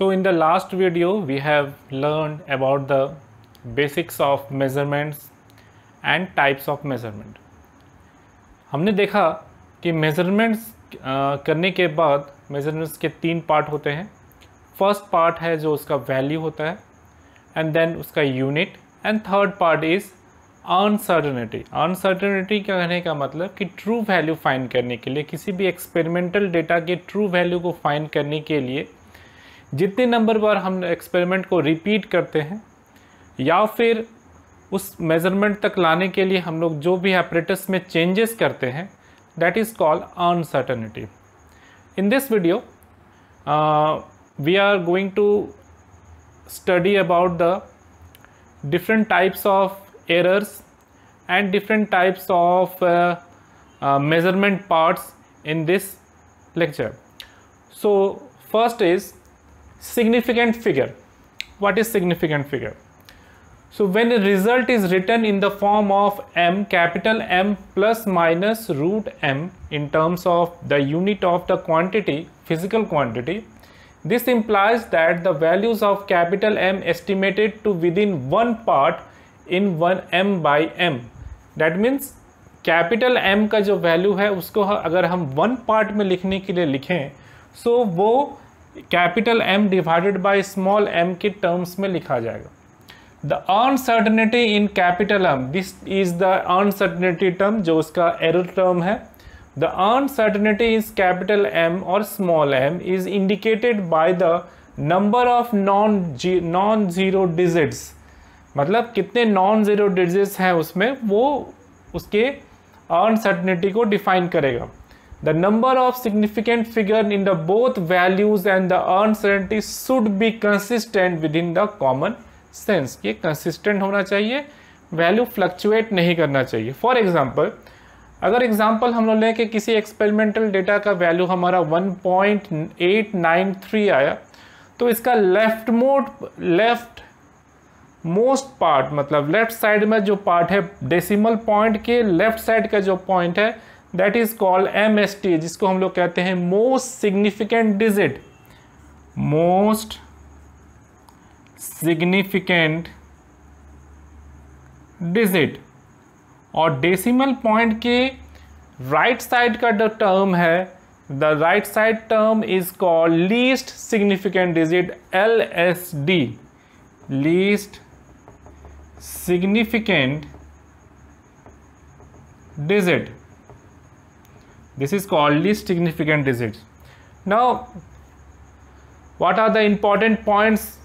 So in the last video we have learned about the basics of measurements and types of measurement हमने देखा कि measurements करने के बाद मेज़रमेंट्स के तीन पार्ट होते हैं फर्स्ट पार्ट है जो उसका वैल्यू होता है एंड देन उसका unit and third part is uncertainty uncertainty कहने का मतलब कि ट्रू वैल्यू फाइंड करने के लिए किसी भी एक्सपेरिमेंटल डेटा के ट्रू वैल्यू को फाइंड करने के लिए जितने नंबर बार हम एक्सपेरिमेंट को रिपीट करते हैं या फिर उस मेजरमेंट तक लाने के लिए हम लोग जो भी ऑपरेटस में चेंजेस करते हैं that is called uncertainty in this video we are going to study about the different types of errors and different types of measurement parts in this lecture so first is significant figure what is significant figure so when a result is written in the form of m capital m plus minus root m in terms of the unit of the quantity physical quantity this implies that the values of capital m estimated to within one part in one m by m that means capital M का जो value है उसको अगर हम one part में लिखने के लिए लिखें सो so वो capital M divided by small M के टर्म्स में लिखा जाएगा the uncertainty in capital M this is the uncertainty term जो उसका एरल टर्म है the uncertainty is capital M और small M is indicated by the number of non G non zero digits मतलब कितने non zero digits हैं उसमें वो उसके अनसर्टनिटी को डिफाइन करेगा The number of significant figure in the both values and the uncertainty should be consistent within the common sense ये consistent होना चाहिए वैल्यू फ्लक्चुएट नहीं करना चाहिए फॉर एग्जाम्पल अगर एग्जाम्पल हम लोग लें कि किसी एक्सपेरिमेंटल डेटा का वैल्यू हमारा 1.893 आया तो इसका left mode left most part मतलब लेफ्ट साइड में जो पार्ट है डेसिमल पॉइंट के लेफ्ट साइड का जो पॉइंट है that is called M S T जिसको हम लोग कहते हैं most significant digit most significant digit और डेसिमल पॉइंट के राइट साइड का जो टर्म है the right side term is called least significant digit L S D least significant digit this is called least significant digits now what are the important points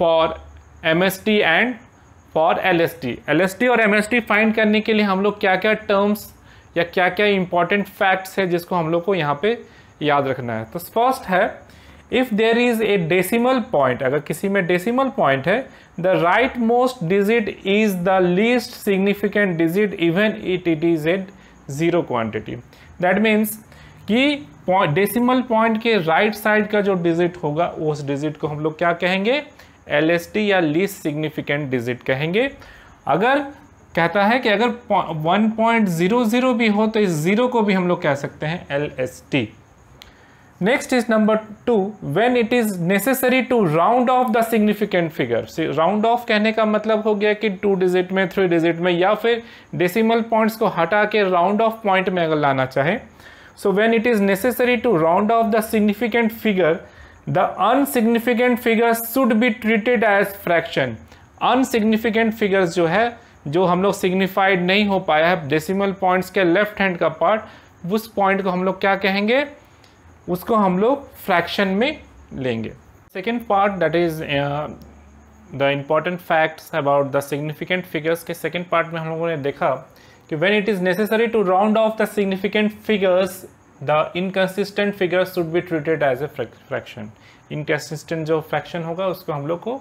for MST and for L S T L S T और M S T find करने के लिए हम लोग क्या क्या terms या क्या क्या इंपॉर्टेंट फैक्ट्स है जिसको हम लोग को यहाँ पे याद रखना है तो फर्स्ट है if there is a decimal point अगर किसी में डेसिमल पॉइंट है the right most digit is the least significant digit even it it is at zero quantity that means कि डेसिमल पॉइंट के राइट right साइड का जो digit होगा उस डिजिट को हम लोग क्या कहेंगे एल या लीस्ट सिग्निफिकेंट डिजिट कहेंगे अगर कहता है कि अगर 1.00 भी हो तो इस ज़ीरो को भी हम लोग कह सकते हैं L next is number two when it is necessary to round off the significant figure round off कहने का मतलब हो गया कि टू डिजिट में थ्री डिजिट में या फिर डेसीमल पॉइंट्स को हटा के राउंड ऑफ पॉइंट में अगर लाना चाहे so when it is necessary to round off the significant figure the unsignificant figure should be treated as fraction unsignificant figures जो है जो हम लोग सिग्निफाइड नहीं हो पाया है डेसिमल पॉइंट्स के लेफ्ट हैंड का पार्ट उस पॉइंट को हम लोग क्या कहेंगे उसको हम लोग फ्रैक्शन में लेंगे second part that is the important facts about the significant figures के सेकेंड पार्ट में हम लोगों ने देखा कि when it is necessary to round off the significant figures the inconsistent figures should be treated as a fraction inconsistent जो fraction होगा उसको हम लोग को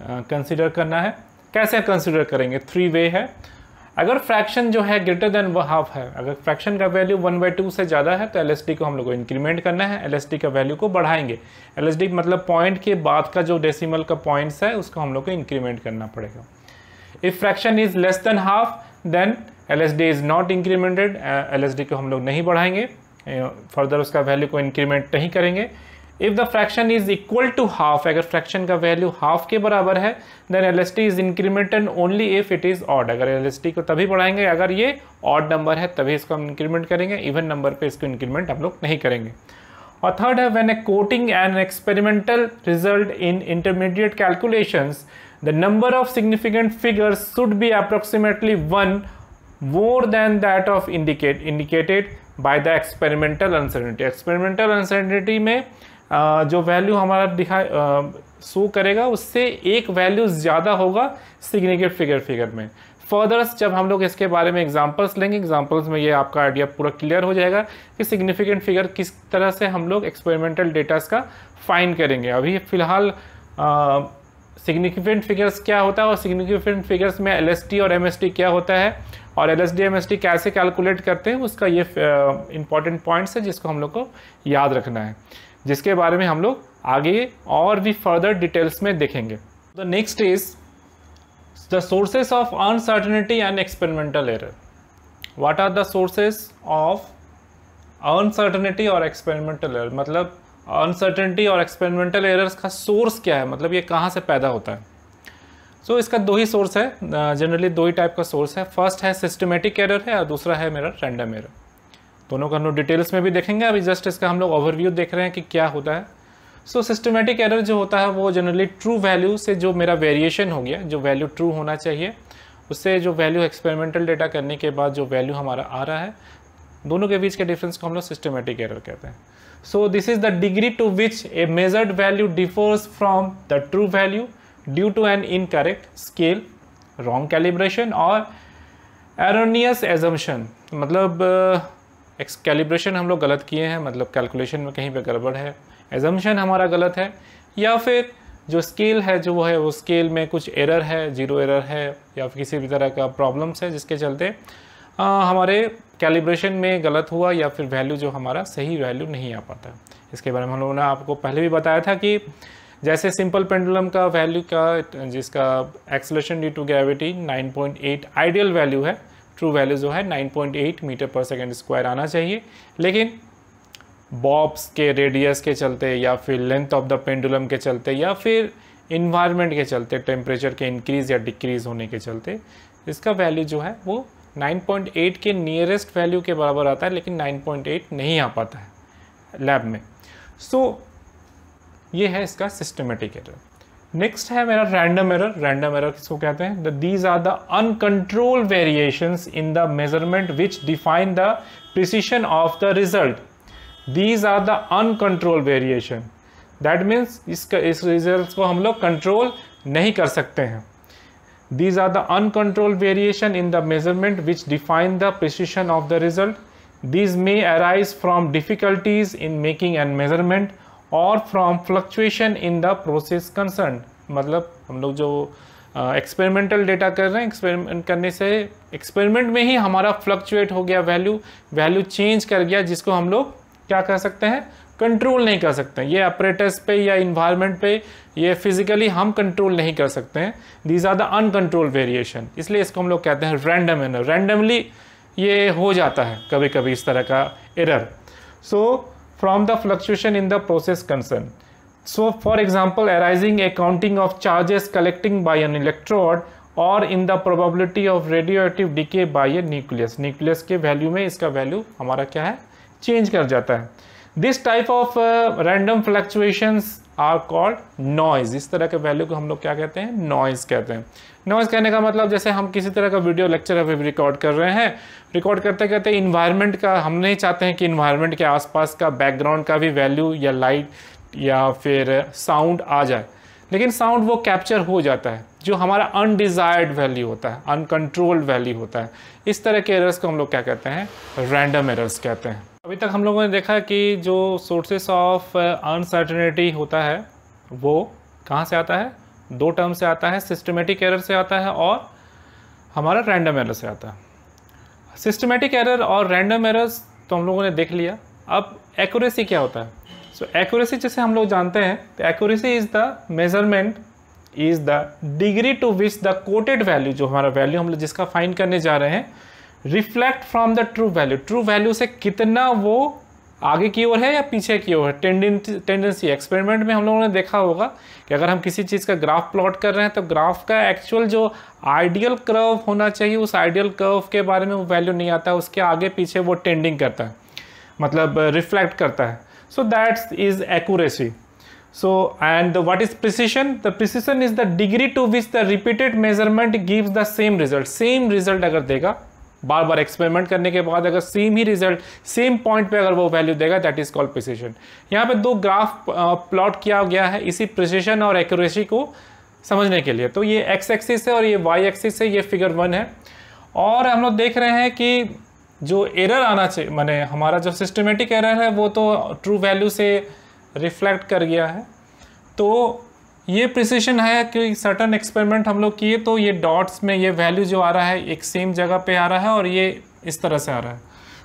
कंसिडर uh, करना है कैसे कंसिडर करेंगे थ्री वे है अगर फ्रैक्शन जो है ग्रेटर देन वो हाफ है अगर फ्रैक्शन का वैल्यू वन बाई टू से ज़्यादा है तो एल को हम लोग को इंक्रीमेंट करना है एल का वैल्यू को बढ़ाएंगे एल मतलब पॉइंट के बाद का जो डेसिमल का पॉइंट्स है उसको हम लोग को इंक्रीमेंट करना पड़ेगा if fraction is less than half then L is not incremented L को हम लोग नहीं बढ़ाएंगे फर्दर उसका वैल्यू को इंक्रीमेंट नहीं करेंगे if the fraction is equal to half अगर फ्रैक्शन का वैल्यू हाफ के बराबर है then L S T is incremented only if it is odd अगर एल एस टी को तभी बढ़ाएंगे अगर ये ऑड नंबर है तभी इसको हम इंक्रीमेंट करेंगे इवन नंबर पे इसको इंक्रीमेंट हम लोग नहीं करेंगे और थर्ड है when a quoting and experimental result in intermediate calculation the number of significant figures should be approximately one more than that of indicate indicated by the experimental uncertainty experimental uncertainty में जो value हमारा दिखा show करेगा उससे एक value ज़्यादा होगा significant figure figure में फर्दर्स जब हम लोग इसके बारे में एग्जांपल्स लेंगे एग्जांपल्स में ये आपका आइडिया पूरा क्लियर हो जाएगा कि सिग्निफिकेंट फिगर किस तरह से हम लोग एक्सपेरिमेंटल डेटास का फाइन करेंगे अभी फ़िलहाल सिग्निफिकेंट फिगर्स क्या होता है और सिग्निफिकेंट फिगर्स में एल और एम क्या होता है और एल एस कैसे कैलकुलेट करते हैं उसका ये इंपॉर्टेंट पॉइंट्स है जिसको हम लोग को याद रखना है जिसके बारे में हम लोग आगे और भी फर्दर डिटेल्स में देखेंगे the next is the sources of uncertainty and experimental error what are the sources of uncertainty और एक्सपेरिमेंटल एरर मतलब अनसर्टनिटी और एक्सपेरिमेंटल एरर्स का सोर्स क्या है मतलब ये कहाँ से पैदा होता है सो so, इसका दो ही सोर्स है जनरली दो ही टाइप का सोर्स है फर्स्ट है सिस्टमेटिक एरर है और दूसरा है मेरा रैंडम एरर दोनों का हम लोग डिटेल्स में भी देखेंगे अभी जस्ट इसका हम लोग ओवरव्यू देख रहे हैं कि क्या होता है सो सिस्टमेटिक एरर जो होता है वो जनरली ट्रू वैल्यू से जो मेरा वेरिएशन हो गया जो वैल्यू ट्रू होना चाहिए उससे जो वैल्यू एक्सपेरिमेंटल डेटा करने के बाद जो वैल्यू हमारा आ रहा है दोनों के बीच के डिफरेंस को हम लोग सिस्टमेटिक एरर कहते हैं so this is the degree to which a measured value differs from the true value due to an incorrect scale wrong calibration और एरोनियस एजम्पन मतलब कैलिब्रेशन हम लोग गलत किए हैं मतलब कैलकुलेशन में कहीं पे गड़बड़ है एजम्पन हमारा गलत है या फिर जो स्केल है जो वो है वो स्केल में कुछ एरर है जीरो एरर है या फिर किसी भी तरह का प्रॉब्लम्स है जिसके चलते आ, हमारे कैलिब्रेशन में गलत हुआ या फिर वैल्यू जो हमारा सही वैल्यू नहीं आ पाता इसके बारे में हम लोगों ने आपको पहले भी बताया था कि जैसे सिंपल पेंडुलम का वैल्यू का जिसका acceleration due to gravity 9.8 ideal value है ट्रू वैल्यू जो है 9.8 मीटर पर सेकेंड स्क्वायर आना चाहिए लेकिन बॉब्स के रेडियस के चलते या फिर लेंथ ऑफ द पेंडुलम के चलते या फिर इन्वायरमेंट के चलते टेम्परेचर के इंक्रीज़ या डिक्रीज़ होने के चलते इसका वैल्यू जो है वो 9.8 के नियरेस्ट वैल्यू के बराबर आता है लेकिन 9.8 नहीं आ पाता है लैब में सो so, ये है इसका सिस्टमेटिक एरर नेक्स्ट है मेरा रैंडम एरर रैंडम एरर किसको कहते हैं these are the uncontrol variation in the measurement which define the precision of the result these are the uncontrol variation that means इसका इस रिजल्ट को हम लोग कंट्रोल नहीं कर सकते हैं these are the uncontrol variation in the measurement which define the precision of the result these may arise from difficulties in making and measurement और from fluctuation in the process concern मतलब हम लोग जो experimental uh, data कर रहे हैं experiment करने से एक्सपेरिमेंट में ही हमारा फ्लक्चुएट हो गया वैल्यू वैल्यू चेंज कर गया जिसको हम लोग क्या कर सकते हैं कंट्रोल नहीं कर सकते ये ऑपरेटर्स पे या इन्वायरमेंट पे ये फिजिकली हम कंट्रोल नहीं कर सकते हैं these are the uncontrol variation इसलिए इसको हम लोग कहते हैं रैंडम एनर रैंडमली ये हो जाता है कभी कभी इस तरह का error so so, from the fluctuation in the process concerned. So for example, arising a counting of charges collecting by an electrode और in the probability of radioactive decay by a nucleus nucleus के value में इसका value हमारा क्या है change कर जाता है this type of random fluctuations are called noise इस तरह के वैल्यू को हम लोग क्या कहते हैं नॉइज कहते हैं नॉइज कहने का मतलब जैसे हम किसी तरह का वीडियो लेक्चर अभी रिकॉर्ड कर रहे हैं रिकॉर्ड करते करते इन्वायरमेंट का हम नहीं चाहते हैं कि इन्वायरमेंट के आसपास का बैकग्राउंड का भी वैल्यू या लाइट या फिर साउंड आ जाए लेकिन साउंड वो कैप्चर हो जाता है जो हमारा अनडिज़ायर्ड वैल्यू होता है अनकंट्रोल्ड वैल्यू होता है इस तरह के एरर्स को हम लोग क्या कहते हैं रैंडम एरर्स कहते हैं अभी तक हम लोगों ने देखा कि जो सोर्सेस ऑफ अनसर्टनिटी होता है वो कहाँ से आता है दो टर्म से आता है सिस्टमेटिक एरर से आता है और हमारा रैंडम एरर से आता है सिस्टमेटिक एरर और रैंडम एरर्स तो हम लोगों ने देख लिया अब एक्यूरेसी क्या होता है सो एक्यूरेसी जैसे हम लोग जानते हैं तो accuracy is the measurement is the degree to which the quoted value जो हमारा वैल्यू हम लोग जिसका फाइन करने जा रहे हैं reflect from the true value true value से कितना वो आगे की ओर है या पीछे की ओर है टेंडेंसी एक्सपेरिमेंट में हम लोगों ने देखा होगा कि अगर हम किसी चीज़ का ग्राफ प्लॉट कर रहे हैं तो ग्राफ का एक्चुअल जो आइडियल कर्व होना चाहिए उस आइडियल कर्व के बारे में वो वैल्यू नहीं आता है उसके आगे पीछे वो टेंडिंग करता है मतलब रिफ्लेक्ट uh, करता है so that's is accuracy so and what is precision the precision is the degree to which the repeated measurement gives the same result same result अगर देगा बार बार एक्सपेरिमेंट करने के बाद अगर सेम ही रिजल्ट सेम पॉइंट पे अगर वो वैल्यू देगा दैट इज कॉल्ड प्रिसीजन यहाँ पे दो ग्राफ प्लॉट किया गया है इसी प्रिसीजन और एक्यूरेसी को समझने के लिए तो ये एक्स एक्सिस है और ये वाई एक्सिस है ये फिगर वन है और हम लोग देख रहे हैं कि जो एरर आना चाहिए मैंने हमारा जो सिस्टमेटिक एरर है वो तो ट्रू वैल्यू से रिफ्लेक्ट कर गया है तो ये प्रिसिशन है कि सर्टन एक्सपेरिमेंट हम लोग किए तो ये डॉट्स में ये वैल्यू जो आ रहा है एक सेम जगह पे आ रहा है और ये इस तरह से आ रहा है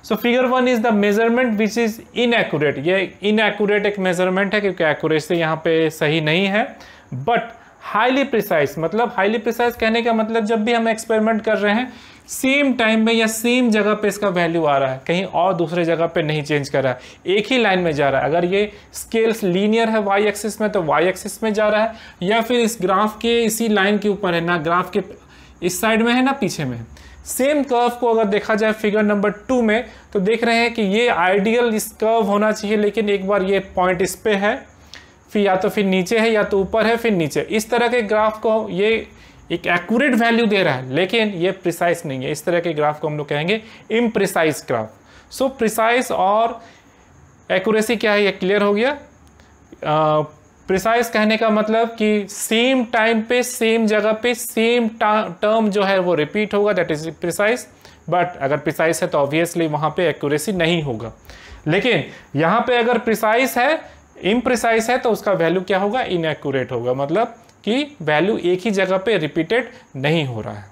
so figure one is the measurement which is inaccurate ये इनएक्यूरेट एक मेजरमेंट है क्योंकि एक्यूरेसी यहाँ पे सही नहीं है बट हाईली प्रिसाइज मतलब हाईली प्रिसाइज कहने का मतलब जब भी हम एक्सपेरिमेंट कर रहे हैं सेम टाइम में या सेम जगह पे इसका वैल्यू आ रहा है कहीं और दूसरे जगह पे नहीं चेंज कर रहा है एक ही लाइन में जा रहा है अगर ये स्केल्स लीनियर है वाई एक्सिस में तो वाई एक्सिस में जा रहा है या फिर इस ग्राफ के इसी लाइन के ऊपर है ना ग्राफ के इस साइड में है ना पीछे में सेम कर्व को अगर देखा जाए फिगर नंबर टू में तो देख रहे हैं कि ये आइडियल इस कर्व होना चाहिए लेकिन एक बार ये पॉइंट इस पर है फिर या तो फिर नीचे है या तो ऊपर है फिर नीचे इस तरह के ग्राफ को ये एक एक्यूरेट वैल्यू दे रहा है लेकिन ये प्रिसाइज नहीं है इस तरह के ग्राफ को हम लोग कहेंगे इम्प्रिसाइज ग्राफ सो प्रिसाइज और एक्यूरेसी क्या है ये क्लियर हो गया प्रिसाइज uh, कहने का मतलब कि सेम टाइम पे सेम जगह पे सेम टर्म जो है वो रिपीट होगा दैट इज प्रिसाइज बट अगर प्रिसाइज है तो ऑब्वियसली वहाँ पे एक्यूरेसी नहीं होगा लेकिन यहाँ पे अगर प्रिसाइज है इम्प्रिसाइज है तो उसका वैल्यू क्या होगा इनएक्यूरेट होगा मतलब कि वैल्यू एक ही जगह पे रिपीटेड नहीं हो रहा है